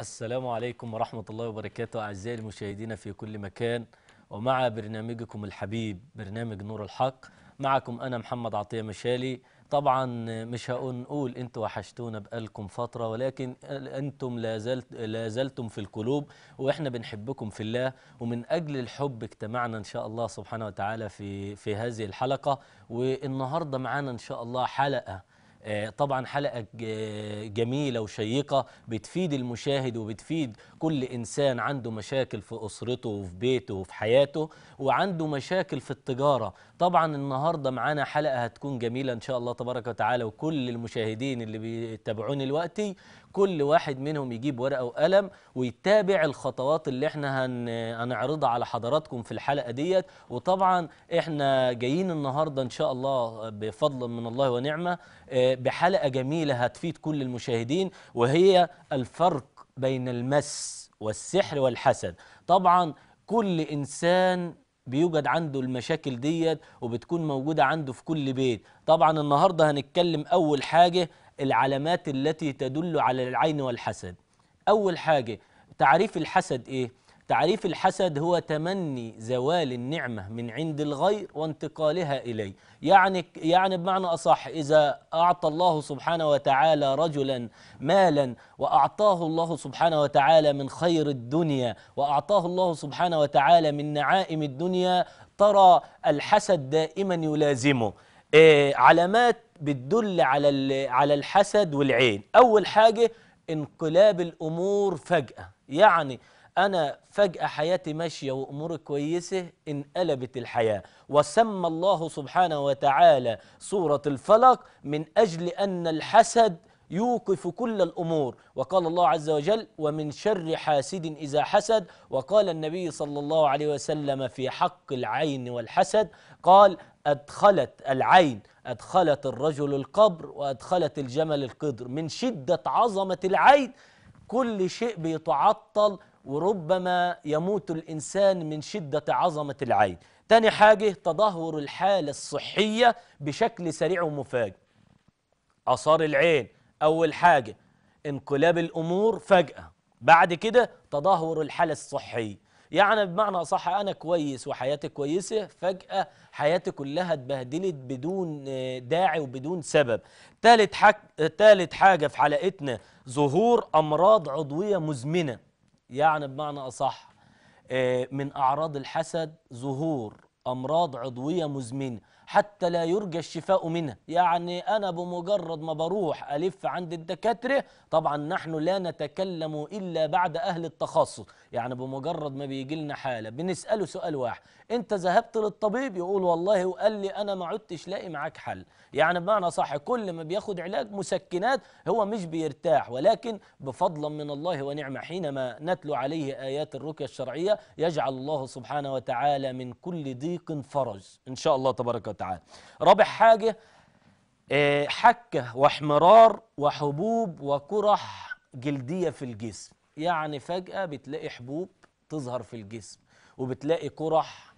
السلام عليكم ورحمة الله وبركاته أعزائي المشاهدين في كل مكان ومع برنامجكم الحبيب برنامج نور الحق معكم أنا محمد عطية مشالي طبعا مش هنقول انتوا وحشتونا بقالكم فترة ولكن انتم لا, زلت لا زلتم في القلوب واحنا بنحبكم في الله ومن اجل الحب اجتمعنا ان شاء الله سبحانه وتعالى في في هذه الحلقة والنهارده معانا ان شاء الله حلقة آه، طبعا حلقة جميلة وشيقة بتفيد المشاهد وبتفيد كل إنسان عنده مشاكل في أسرته وفي بيته وفي حياته وعنده مشاكل في التجارة طبعا النهارده معانا حلقه هتكون جميله ان شاء الله تبارك وتعالى وكل المشاهدين اللي بيتابعوني دلوقتي كل واحد منهم يجيب ورقه وقلم ويتابع الخطوات اللي احنا هنعرضها على حضراتكم في الحلقه ديت وطبعا احنا جايين النهارده ان شاء الله بفضل من الله ونعمه آه، بحلقه جميله هتفيد كل المشاهدين وهي الفرق بين المس والسحر والحسد طبعا كل انسان بيوجد عنده المشاكل ديت وبتكون موجودة عنده في كل بيت طبعا النهاردة هنتكلم أول حاجة العلامات التي تدل على العين والحسد أول حاجة تعريف الحسد إيه؟ تعريف الحسد هو تمني زوال النعمة من عند الغير وانتقالها إليه يعني, يعني بمعنى أصح إذا أعطى الله سبحانه وتعالى رجلا مالا وأعطاه الله سبحانه وتعالى من خير الدنيا وأعطاه الله سبحانه وتعالى من نعائم الدنيا ترى الحسد دائما يلازمه إيه علامات بتدل على على الحسد والعين أول حاجة انقلاب الأمور فجأة يعني أنا فجأة حياتي ماشية وأموري كويسة انقلبت الحياة وسمى الله سبحانه وتعالى سورة الفلق من أجل أن الحسد يوقف كل الأمور وقال الله عز وجل ومن شر حاسد إذا حسد وقال النبي صلى الله عليه وسلم في حق العين والحسد قال أدخلت العين أدخلت الرجل القبر وأدخلت الجمل القدر من شدة عظمة العين كل شيء بيتعطل وربما يموت الإنسان من شدة عظمة العين تاني حاجة تدهور الحالة الصحية بشكل سريع ومفاجئ آثار العين أول حاجة انقلاب الأمور فجأة بعد كده تدهور الحالة الصحية يعني بمعنى صح أنا كويس وحياتي كويسة فجأة حياتي كلها اتبهدلت بدون آه، داعي وبدون سبب تالت, حاجة في حلقتنا ظهور أمراض عضوية مزمنة يعني بمعنى أصح آه، من أعراض الحسد ظهور أمراض عضوية مزمنة حتى لا يرجى الشفاء منها يعني أنا بمجرد ما بروح ألف عند الدكاترة طبعا نحن لا نتكلم إلا بعد أهل التخصص يعني بمجرد ما بيجي لنا حالة بنسأله سؤال واحد أنت ذهبت للطبيب يقول والله وقال لي أنا ما عدتش لاقي معاك حل يعني بمعنى صح كل ما بياخد علاج مسكنات هو مش بيرتاح ولكن بفضلا من الله ونعمة حينما نتلو عليه آيات الرقية الشرعية يجعل الله سبحانه وتعالى من كل ضيق فرج إن شاء الله تبارك وتعالى وتعالى رابع حاجة آه، حكة واحمرار وحبوب وكرح جلدية في الجسم يعني فجأة بتلاقي حبوب تظهر في الجسم وبتلاقي كرح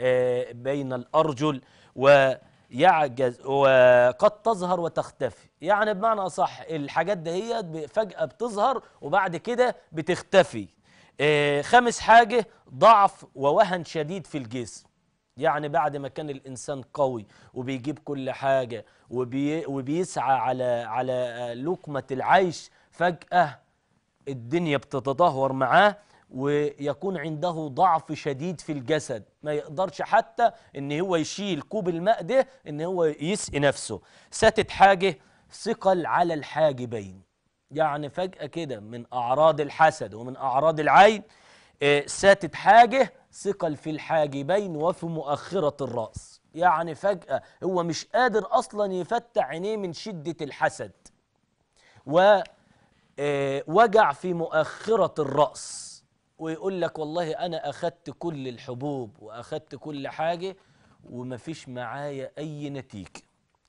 آه، بين الأرجل ويعجز وقد تظهر وتختفي يعني بمعنى أصح الحاجات دهيت فجأة بتظهر وبعد كده بتختفي آه، خامس حاجة ضعف ووهن شديد في الجسم يعني بعد ما كان الإنسان قوي وبيجيب كل حاجة وبي وبيسعى على على لقمة العيش فجأة الدنيا بتتدهور معاه ويكون عنده ضعف شديد في الجسد ما يقدرش حتى ان هو يشيل كوب الماء ده ان هو يسقي نفسه ساتت حاجه ثقل على الحاجبين يعني فجاه كده من اعراض الحسد ومن اعراض العين آه، ساتت حاجه ثقل في الحاجبين وفي مؤخرة الرأس يعني فجأة هو مش قادر أصلا يفتح عينيه من شدة الحسد ووجع آه، في مؤخرة الرأس ويقول لك والله أنا أخدت كل الحبوب وأخدت كل حاجة ومفيش معايا أي نتيجة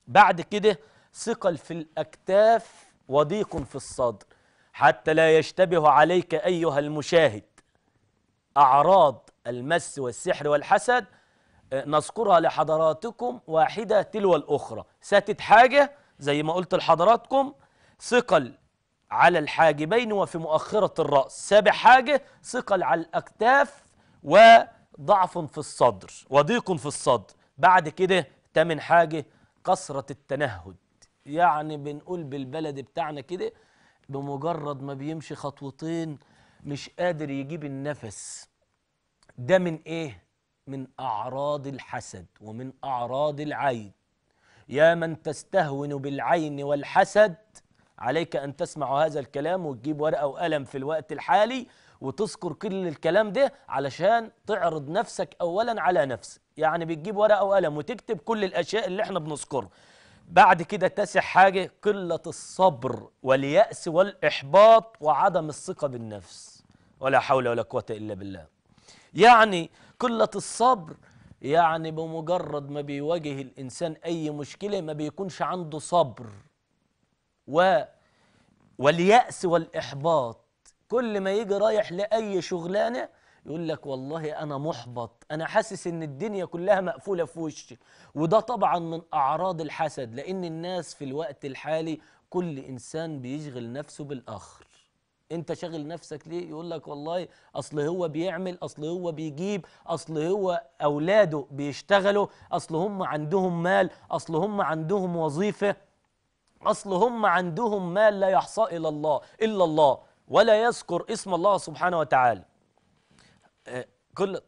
بعد كده ثقل في الأكتاف وضيق في الصدر حتى لا يشتبه عليك أيها المشاهد أعراض المس والسحر والحسد آه، نذكرها لحضراتكم واحدة تلو الأخرى ساتت حاجة زي ما قلت لحضراتكم ثقل على الحاجبين وفي مؤخرة الرأس سابع حاجة ثقل على الأكتاف وضعف في الصدر وضيق في الصدر بعد كده تمن حاجة كثرة التنهد يعني بنقول بالبلد بتاعنا كده بمجرد ما بيمشي خطوتين مش قادر يجيب النفس ده من ايه من اعراض الحسد ومن اعراض العين يا من تستهون بالعين والحسد عليك ان تسمع هذا الكلام وتجيب ورقه وقلم في الوقت الحالي وتذكر كل الكلام ده علشان تعرض نفسك اولا على نفسك يعني بتجيب ورقه وقلم وتكتب كل الاشياء اللي احنا بنذكرها بعد كده تسع حاجه قله الصبر والياس والاحباط وعدم الثقه بالنفس ولا حول ولا قوة إلا بالله يعني قلة الصبر يعني بمجرد ما بيواجه الإنسان أي مشكلة ما بيكونش عنده صبر و واليأس والإحباط كل ما يجي رايح لأي شغلانة يقول لك والله أنا محبط أنا حاسس إن الدنيا كلها مقفولة في وشي وده طبعا من أعراض الحسد لأن الناس في الوقت الحالي كل إنسان بيشغل نفسه بالآخر انت شاغل نفسك ليه يقول لك والله اصل هو بيعمل اصل هو بيجيب اصل هو اولاده بيشتغلوا اصل هم عندهم مال اصل هم عندهم وظيفه اصل هم عندهم مال لا يحصى الى الله الا الله ولا يذكر اسم الله سبحانه وتعالى آه، كل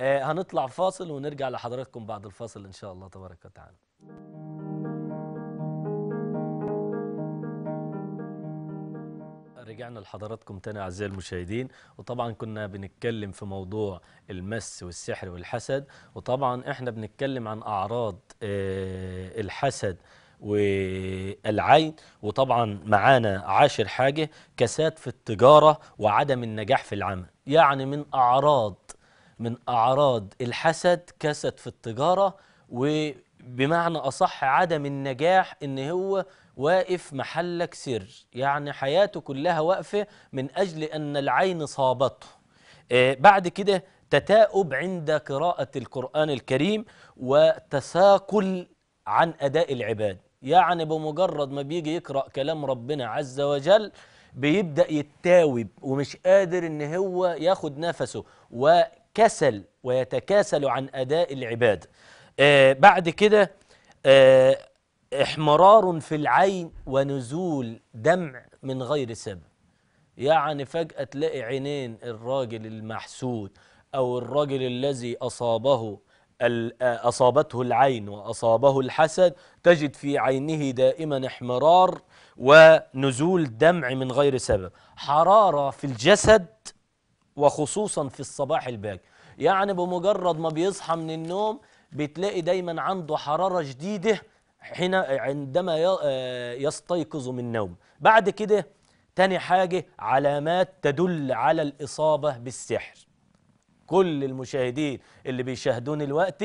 آه، هنطلع فاصل ونرجع لحضراتكم بعد الفاصل ان شاء الله تبارك وتعالى رجعنا لحضراتكم تاني اعزائي المشاهدين وطبعا كنا بنتكلم في موضوع المس والسحر والحسد وطبعا احنا بنتكلم عن اعراض آه، الحسد والعين وطبعا معانا عاشر حاجه كساد في التجاره وعدم النجاح في العمل يعني من اعراض من اعراض الحسد كسد في التجاره وبمعنى اصح عدم النجاح ان هو واقف محلك سر يعني حياته كلها واقفة من أجل أن العين صابته آه، بعد كده تتاؤب عند قراءة القرآن الكريم وتساقل عن أداء العباد يعني بمجرد ما بيجي يقرأ كلام ربنا عز وجل بيبدأ يتاوب ومش قادر ان هو ياخد نفسه وكسل ويتكاسل عن أداء العباد آه، بعد كده آه، احمرار في العين ونزول دمع من غير سبب يعني فجأة تلاقي عينين الراجل المحسود أو الراجل الذي أصابه أصابته العين وأصابه الحسد تجد في عينه دائما احمرار ونزول دمع من غير سبب حرارة في الجسد وخصوصا في الصباح الباكر يعني بمجرد ما بيصحى من النوم بتلاقي دايما عنده حرارة شديدة حين عندما آه، يستيقظ من النوم بعد كده تاني حاجة علامات تدل على الإصابة بالسحر كل المشاهدين اللي بيشاهدون الوقت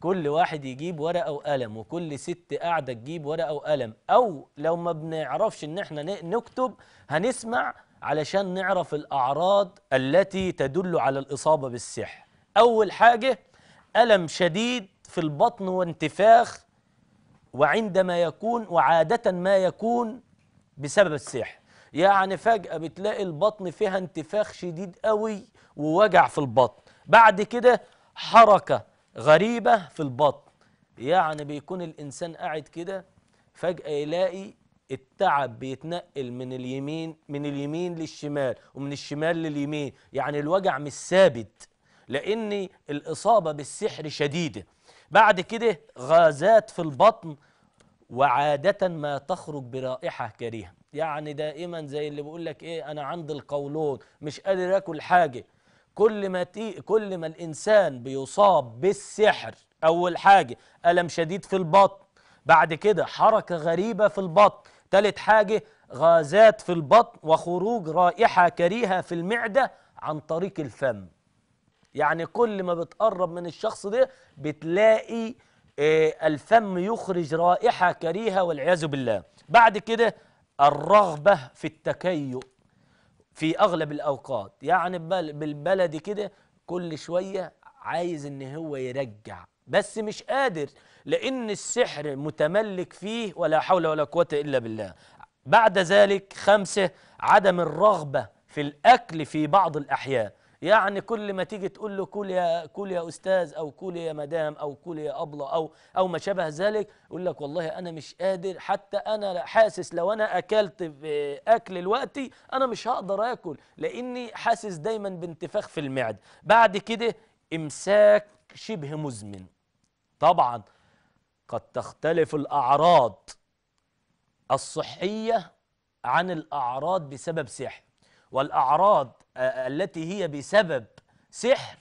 كل واحد يجيب ورقة وقلم وكل ست قاعدة تجيب ورقة وقلم أو لو ما بنعرفش إن إحنا نكتب هنسمع علشان نعرف الأعراض التي تدل على الإصابة بالسحر أول حاجة ألم شديد في البطن وانتفاخ وعندما يكون وعادة ما يكون بسبب السحر يعني فجأة بتلاقي البطن فيها انتفاخ شديد قوي ووجع في البطن بعد كده حركة غريبة في البطن يعني بيكون الإنسان قاعد كده فجأة يلاقي التعب بيتنقل من اليمين من اليمين للشمال ومن الشمال لليمين يعني الوجع مش ثابت لأن الإصابة بالسحر شديدة بعد كده غازات في البطن وعادة ما تخرج برائحة كريهة يعني دائما زي اللي بيقول لك ايه انا عندي القولون مش قادر اكل حاجة كل ما تي كل ما الانسان بيصاب بالسحر اول حاجة الم شديد في البطن بعد كده حركة غريبة في البطن تالت حاجة غازات في البطن وخروج رائحة كريهة في المعدة عن طريق الفم يعني كل ما بتقرب من الشخص ده بتلاقي إيه، الفم يخرج رائحة كريهة والعياذ بالله بعد كده الرغبة في التكيؤ في أغلب الأوقات يعني بالبلدي كده كل شوية عايز إن هو يرجع بس مش قادر لأن السحر متملك فيه ولا حول ولا قوة إلا بالله بعد ذلك خمسة عدم الرغبة في الأكل في بعض الأحيان يعني كل ما تيجي تقول له كول يا كول يا استاذ او كول يا مدام او كول يا ابله او او ما شابه ذلك يقول لك والله انا مش قادر حتى انا حاسس لو انا اكلت اكل دلوقتي انا مش هقدر اكل لاني حاسس دايما بانتفاخ في المعده بعد كده امساك شبه مزمن طبعا قد تختلف الاعراض الصحيه عن الاعراض بسبب سحر والأعراض آه، آه، التي هي بسبب سحر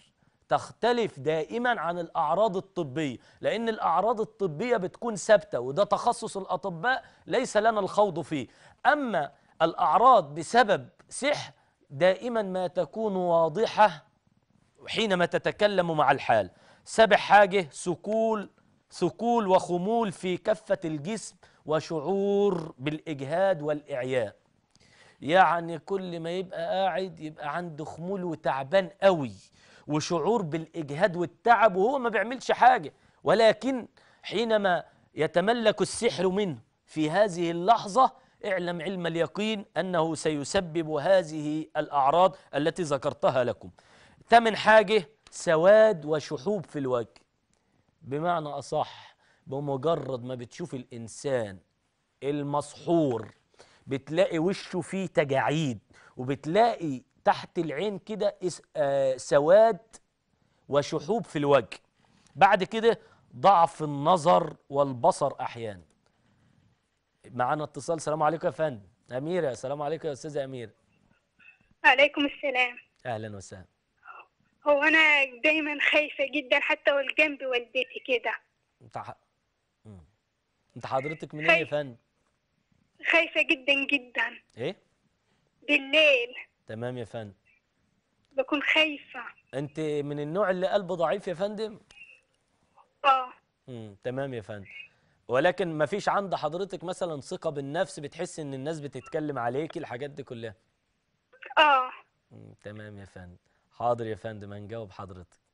تختلف دائما عن الأعراض الطبية لأن الأعراض الطبية بتكون ثابتة وده تخصص الأطباء ليس لنا الخوض فيه أما الأعراض بسبب سحر دائما ما تكون واضحة حينما تتكلم مع الحال سبع حاجة سكول ثقول وخمول في كفة الجسم وشعور بالإجهاد والإعياء يعني كل ما يبقى قاعد يبقى عنده خمول وتعبان قوي وشعور بالإجهاد والتعب وهو ما بيعملش حاجة ولكن حينما يتملك السحر منه في هذه اللحظة اعلم علم اليقين أنه سيسبب هذه الأعراض التي ذكرتها لكم ثمن حاجة سواد وشحوب في الوجه بمعنى أصح بمجرد ما بتشوف الإنسان المسحور بتلاقي وشه فيه تجاعيد وبتلاقي تحت العين كده آه، سواد وشحوب في الوجه بعد كده ضعف النظر والبصر احيانا معانا اتصال السلام عليكم يا فندم اميره السلام عليكم يا استاذه اميره عليكم السلام اهلا وسهلا هو انا دايما خايفه جدا حتى والجنب والدتي كده انت ح... انت حضرتك منين يا فندم خايفة جدا جدا ايه بالليل تمام يا فندم بكون خايفة انت من النوع اللي قلبه ضعيف يا فندم اه امم تمام يا فندم ولكن ما فيش عند حضرتك مثلا ثقة بالنفس بتحس ان الناس بتتكلم عليكي الحاجات دي كلها اه تمام يا فندم حاضر يا فندم هنجاوب حضرتك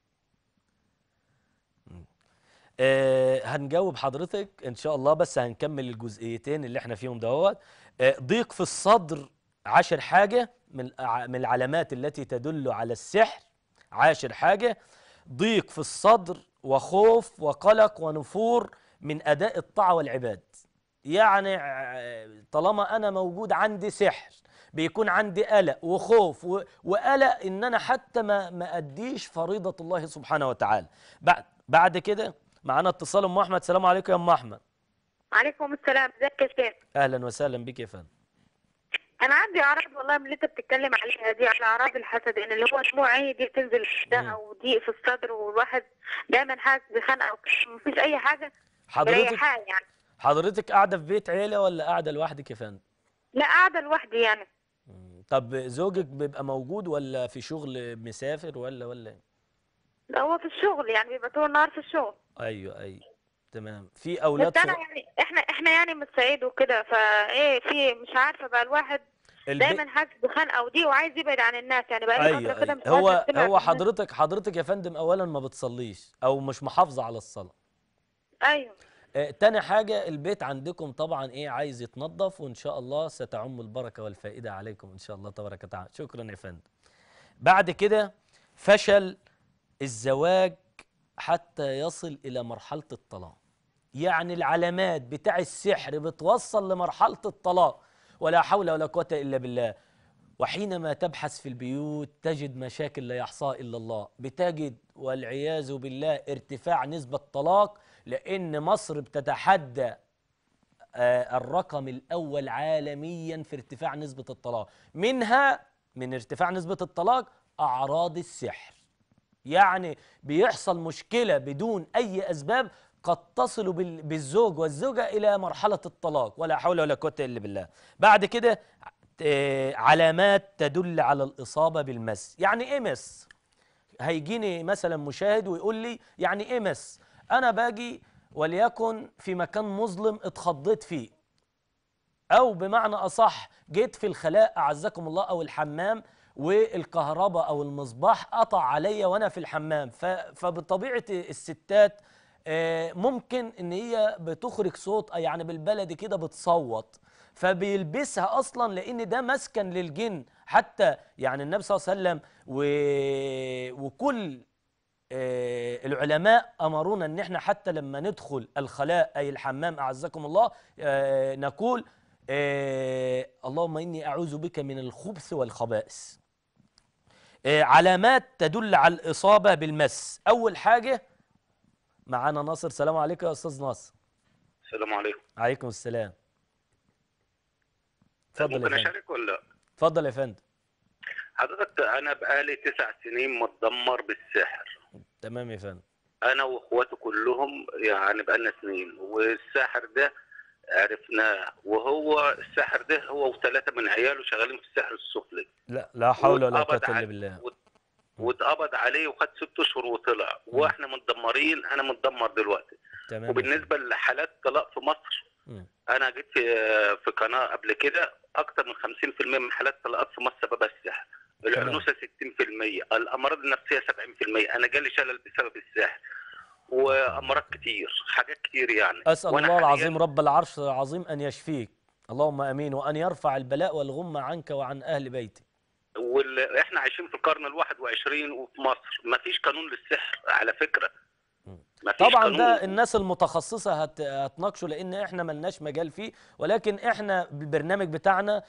آه هنجاوب حضرتك ان شاء الله بس هنكمل الجزئيتين اللي احنا فيهم دوت آه ضيق في الصدر عشر حاجه من من العلامات التي تدل على السحر عاشر حاجه ضيق في الصدر وخوف وقلق ونفور من اداء الطاعه والعباد يعني آه، طالما انا موجود عندي سحر بيكون عندي قلق وخوف وقلق ان انا حتى ما ما اديش فريضه الله سبحانه وتعالى بعد بعد كده معانا اتصال ام احمد سلام عليكم يا ام احمد عليكم السلام ازيك يا فندم اهلا وسهلا بك يا فندم انا عندي اعراض والله من اللي انت بتتكلم عليها دي على اعراض الحسد ان اللي هو دموع عيني دي بتنزل ده وضيق في الصدر والواحد دايما حاسس بخنقه مفيش اي حاجه حضرتك يعني. حضرتك قاعده في بيت عيله ولا قاعده لوحدك يا فندم لا قاعده لوحدي يعني طب زوجك بيبقى موجود ولا في شغل مسافر ولا ولا ايه هو في الشغل يعني بيبقى طول النهار في الشغل ايوه ايوه تمام في اولاد بس انا يعني احنا احنا يعني من الصعيد وكده فايه في مش عارفه بقى الواحد دايما حاسس بخنقه ودي وعايز يبعد عن الناس يعني بقى أيوة أيوة. كده مش هو هو حضرتك حضرتك يا فندم اولا ما بتصليش او مش محافظه على الصلاه ايوه آه تاني حاجة البيت عندكم طبعا ايه عايز يتنظف وان شاء الله ستعم البركة والفائدة عليكم ان شاء الله تبارك وتعالى شكرا يا فندم بعد كده فشل الزواج حتى يصل إلى مرحلة الطلاق يعني العلامات بتاع السحر بتوصل لمرحلة الطلاق ولا حول ولا قوة إلا بالله وحينما تبحث في البيوت تجد مشاكل لا يحصاها إلا الله بتجد والعياذ بالله ارتفاع نسبة طلاق لأن مصر بتتحدى آه، الرقم الأول عالميا في ارتفاع نسبة الطلاق منها من ارتفاع نسبة الطلاق أعراض السحر يعني بيحصل مشكلة بدون أي أسباب قد تصل بالزوج والزوجة إلى مرحلة الطلاق ولا حول ولا قوة إلا بالله بعد كده آه، علامات تدل على الإصابة بالمس يعني إيه مس؟ هيجيني مثلا مشاهد ويقول لي يعني إيه مس؟ أنا باجي وليكن في مكان مظلم اتخضيت فيه أو بمعنى أصح جيت في الخلاء أعزكم الله أو الحمام والكهرباء او المصباح قطع عليا وانا في الحمام فبطبيعه الستات آه، ممكن ان هي بتخرج صوت يعني بالبلدي كده بتصوت فبيلبسها اصلا لان ده مسكن للجن حتى يعني النبي صلى الله عليه وسلم و... وكل آه، العلماء امرونا ان احنا حتى لما ندخل الخلاء اي الحمام اعزكم الله آه، نقول اللهم اني اعوذ بك من الخبث والخبائث آه، علامات تدل على الإصابة بالمس أول حاجة معانا ناصر سلام عليكم يا أستاذ ناصر السلام عليكم عليكم السلام اتفضل ممكن أشارك ولا اتفضل يا فندم حضرتك أنا بقالي تسع سنين متدمر بالسحر تمام يا فندم أنا وإخواتي كلهم يعني بقالنا سنين والساحر ده عرفناه وهو الساحر ده هو وثلاثه من عياله شغالين في السحر السفلي لا لا حول ولا قوه الا بالله واتقبض عليه وخد ست اشهر وطلع واحنا متدمرين انا متدمر دلوقتي تمام وبالنسبه لحالات طلاق في مصر مم. انا جيت في في قناه قبل كده اكثر من 50% من حالات الطلاقات في مصر سببها السحر العنوسه 60% الامراض النفسيه 70% انا جالي شلل بسبب السحر وامراض كتير حاجات كتير يعني اسال الله العظيم رب العرش العظيم ان يشفيك اللهم امين وان يرفع البلاء والغمه عنك وعن اهل بيتك واحنا عايشين في القرن ال21 وفي مصر مفيش قانون للسحر على فكره طبعا قانون. ده الناس المتخصصه هت... هتناقشه لان احنا ملناش مجال فيه ولكن احنا البرنامج بتاعنا م...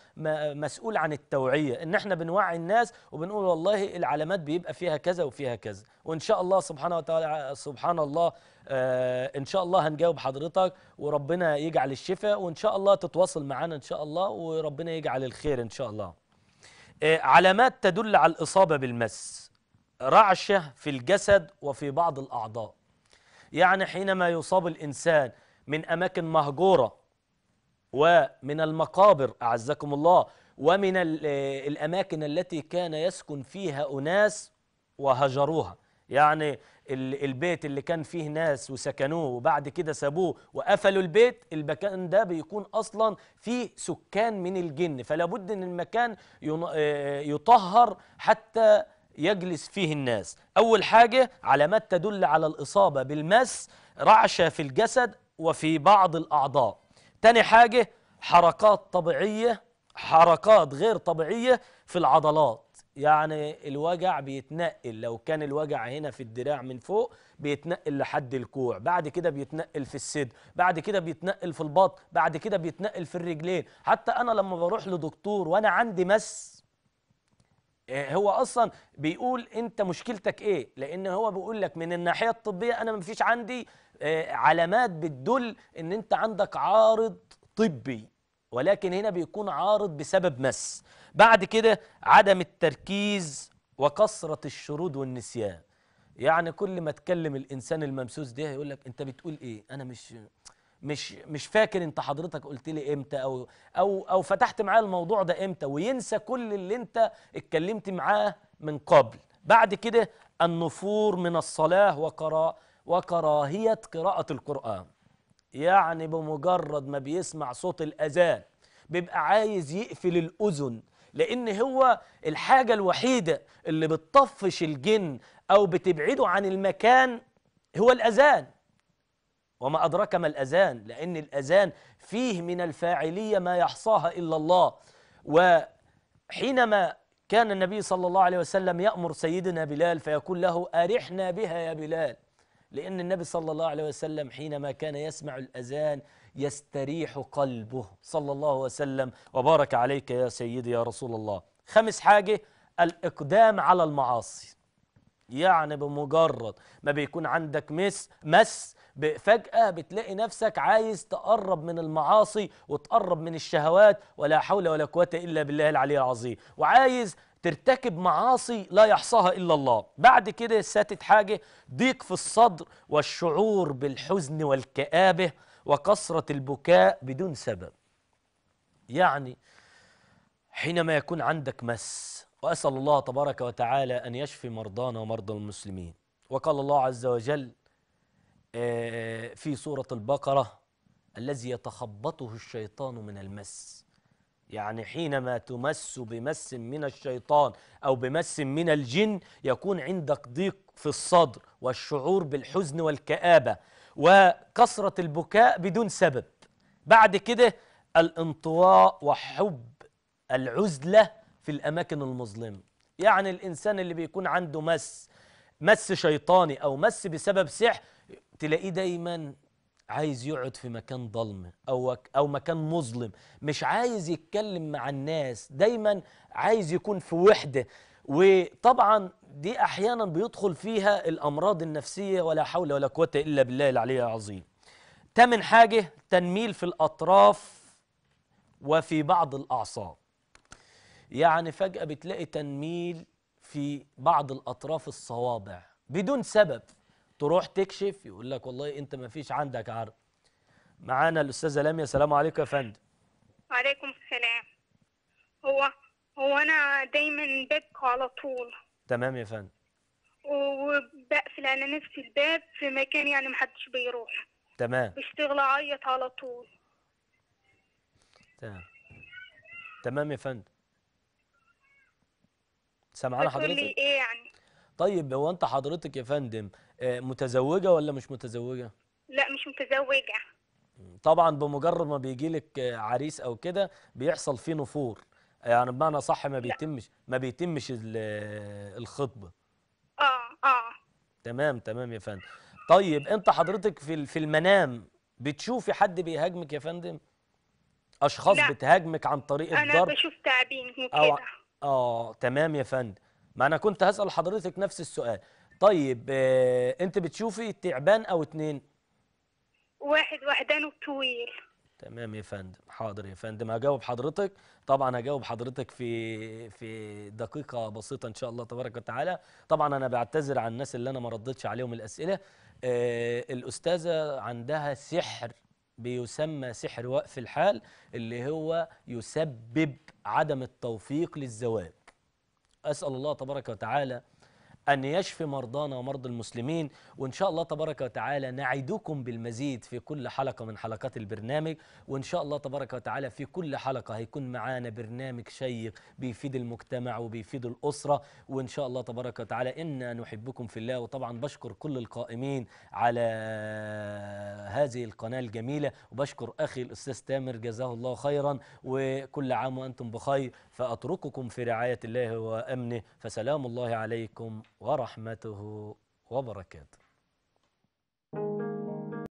مسؤول عن التوعيه ان احنا بنوعي الناس وبنقول والله العلامات بيبقى فيها كذا وفيها كذا وان شاء الله سبحانه وتعالى سبحان الله آه ان شاء الله هنجاوب حضرتك وربنا يجعل الشفاء وان شاء الله تتواصل معانا ان شاء الله وربنا يجعل الخير ان شاء الله آه علامات تدل على الاصابه بالمس رعشه في الجسد وفي بعض الاعضاء يعني حينما يصاب الإنسان من أماكن مهجورة ومن المقابر أعزكم الله ومن الأماكن التي كان يسكن فيها أناس وهجروها يعني البيت اللي كان فيه ناس وسكنوه وبعد كده سابوه وقفلوا البيت المكان ده بيكون أصلا فيه سكان من الجن فلابد أن المكان آه، يطهر حتى يجلس فيه الناس أول حاجة علامات تدل على الإصابة بالمس رعشة في الجسد وفي بعض الأعضاء تاني حاجة حركات طبيعية حركات غير طبيعية في العضلات يعني الوجع بيتنقل لو كان الوجع هنا في الدراع من فوق بيتنقل لحد الكوع بعد كده بيتنقل في الصدر بعد كده بيتنقل في البطن بعد كده بيتنقل في الرجلين حتى أنا لما بروح لدكتور وأنا عندي مس آه، هو اصلا بيقول انت مشكلتك ايه لان هو بيقول لك من الناحيه الطبيه انا ما فيش عندي آه، علامات بتدل ان انت عندك عارض طبي ولكن هنا بيكون عارض بسبب مس بعد كده عدم التركيز وكثره الشرود والنسيان يعني كل ما اتكلم الانسان الممسوس ده يقول لك انت بتقول ايه انا مش مش مش فاكر انت حضرتك قلت لي امتى او او او فتحت معاه الموضوع ده امتى وينسى كل اللي انت اتكلمت معاه من قبل بعد كده النفور من الصلاه وقرا وكراهيه قراءه القران يعني بمجرد ما بيسمع صوت الاذان بيبقى عايز يقفل الاذن لان هو الحاجه الوحيده اللي بتطفش الجن او بتبعده عن المكان هو الاذان وما أدرك ما الأذان لأن الأذان فيه من الفاعلية ما يحصاها إلا الله وحينما كان النبي صلى الله عليه وسلم يأمر سيدنا بلال فيقول له أرحنا بها يا بلال لأن النبي صلى الله عليه وسلم حينما كان يسمع الأذان يستريح قلبه صلى الله وسلم وبارك عليك يا سيدي يا رسول الله خمس حاجة الإقدام على المعاصي يعني بمجرد ما بيكون عندك مس مس فجأة بتلاقي نفسك عايز تقرب من المعاصي وتقرب من الشهوات ولا حول ولا قوة إلا بالله العلي العظيم وعايز ترتكب معاصي لا يحصاها إلا الله بعد كده ساتت حاجة ضيق في الصدر والشعور بالحزن والكآبة وكثرة البكاء بدون سبب يعني حينما يكون عندك مس وأسأل الله تبارك وتعالى أن يشفي مرضانا ومرضى المسلمين وقال الله عز وجل آه، في سورة البقرة الذي يتخبطه الشيطان من المس يعني حينما تمس بمس من الشيطان أو بمس من الجن يكون عندك ضيق في الصدر والشعور بالحزن والكآبة وكثرة البكاء بدون سبب بعد كده الانطواء وحب العزلة في الأماكن المظلمة يعني الإنسان اللي بيكون عنده مس مس شيطاني أو مس بسبب سحر تلاقيه دايما عايز يقعد في مكان ظلم أو, أو مكان مظلم مش عايز يتكلم مع الناس دايما عايز يكون في وحدة وطبعا دي أحيانا بيدخل فيها الأمراض النفسية ولا حول ولا قوة إلا بالله العلي العظيم تمن حاجة تنميل في الأطراف وفي بعض الأعصاب يعني فجأة بتلاقي تنميل في بعض الأطراف الصوابع بدون سبب تروح تكشف يقول لك والله أنت ما فيش عندك عرق معانا الأستاذة لميا السلام عليكم يا فندم وعليكم السلام هو هو أنا دايما ببكى على طول تمام يا فندم وبقفل على نفسي الباب في مكان يعني محدش بيروح تمام بشتغل أعيط على طول تمام تمام يا فندم سامعانا حضرتك لي ايه يعني طيب هو انت حضرتك يا فندم آه، متزوجه ولا مش متزوجه لا مش متزوجه طبعا بمجرد ما بيجي لك آه، عريس او كده بيحصل فيه نفور يعني بمعنى صح ما بيتمش ما بيتمش آه، الخطبه اه اه تمام تمام يا فندم طيب انت حضرتك في في المنام بتشوفي حد بيهاجمك يا فندم اشخاص لا. بتهاجمك عن طريق الضرب انا بشوف تعابين وكده اه تمام يا فندم ما انا كنت هسال حضرتك نفس السؤال طيب آه انت بتشوفي تعبان او اتنين واحد وحدان وطويل تمام يا فندم حاضر يا فندم هجاوب حضرتك طبعا هجاوب حضرتك في في دقيقه بسيطه ان شاء الله تبارك وتعالى طبعا انا بعتذر عن الناس اللي انا ما ردتش عليهم الاسئله آه الاستاذه عندها سحر بيسمى سحر وقف الحال اللي هو يسبب عدم التوفيق للزواج أسأل الله تبارك وتعالى أن يشفي مرضانا ومرضى المسلمين وإن شاء الله تبارك وتعالى نعدكم بالمزيد في كل حلقة من حلقات البرنامج وإن شاء الله تبارك وتعالى في كل حلقة هيكون معانا برنامج شيق بيفيد المجتمع وبيفيد الأسرة وإن شاء الله تبارك وتعالى إنا نحبكم في الله وطبعا بشكر كل القائمين على هذه القناة الجميلة وبشكر أخي الأستاذ تامر جزاه الله خيرا وكل عام وأنتم بخير فأترككم في رعاية الله وأمنه فسلام الله عليكم ورحمته وبركاته